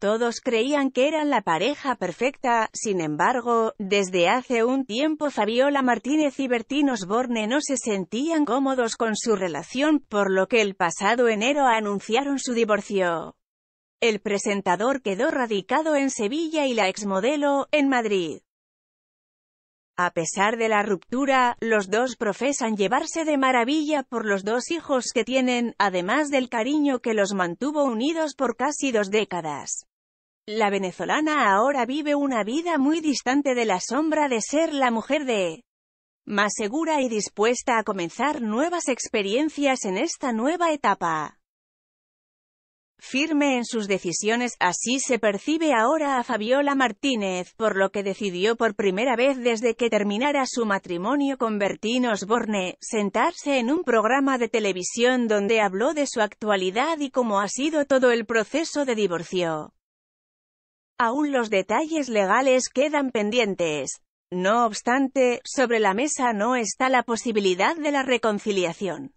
Todos creían que eran la pareja perfecta, sin embargo, desde hace un tiempo Fabiola Martínez y Bertín Osborne no se sentían cómodos con su relación, por lo que el pasado enero anunciaron su divorcio. El presentador quedó radicado en Sevilla y la exmodelo, en Madrid. A pesar de la ruptura, los dos profesan llevarse de maravilla por los dos hijos que tienen, además del cariño que los mantuvo unidos por casi dos décadas. La venezolana ahora vive una vida muy distante de la sombra de ser la mujer de más segura y dispuesta a comenzar nuevas experiencias en esta nueva etapa. Firme en sus decisiones, así se percibe ahora a Fabiola Martínez, por lo que decidió por primera vez desde que terminara su matrimonio con Bertín Osborne, sentarse en un programa de televisión donde habló de su actualidad y cómo ha sido todo el proceso de divorcio. Aún los detalles legales quedan pendientes. No obstante, sobre la mesa no está la posibilidad de la reconciliación.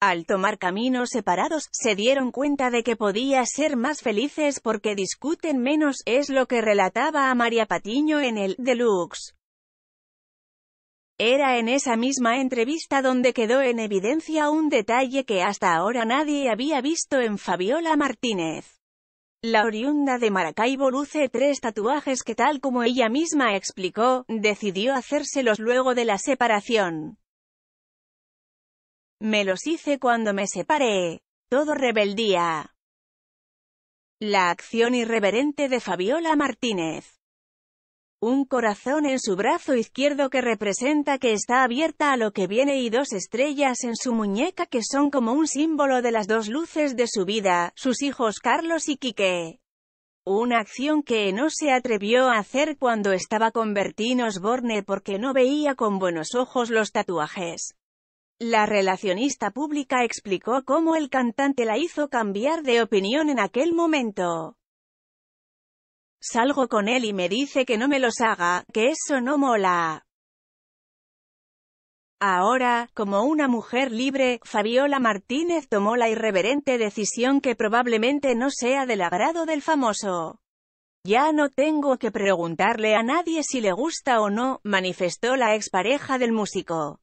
Al tomar caminos separados, se dieron cuenta de que podía ser más felices porque discuten menos, es lo que relataba a María Patiño en el Deluxe. Era en esa misma entrevista donde quedó en evidencia un detalle que hasta ahora nadie había visto en Fabiola Martínez. La oriunda de Maracaibo luce tres tatuajes que tal como ella misma explicó, decidió hacérselos luego de la separación. Me los hice cuando me separé. Todo rebeldía. La acción irreverente de Fabiola Martínez un corazón en su brazo izquierdo que representa que está abierta a lo que viene y dos estrellas en su muñeca que son como un símbolo de las dos luces de su vida, sus hijos Carlos y Quique. Una acción que no se atrevió a hacer cuando estaba con Bertín Osborne porque no veía con buenos ojos los tatuajes. La relacionista pública explicó cómo el cantante la hizo cambiar de opinión en aquel momento. Salgo con él y me dice que no me los haga, que eso no mola. Ahora, como una mujer libre, Fabiola Martínez tomó la irreverente decisión que probablemente no sea del agrado del famoso. Ya no tengo que preguntarle a nadie si le gusta o no, manifestó la expareja del músico.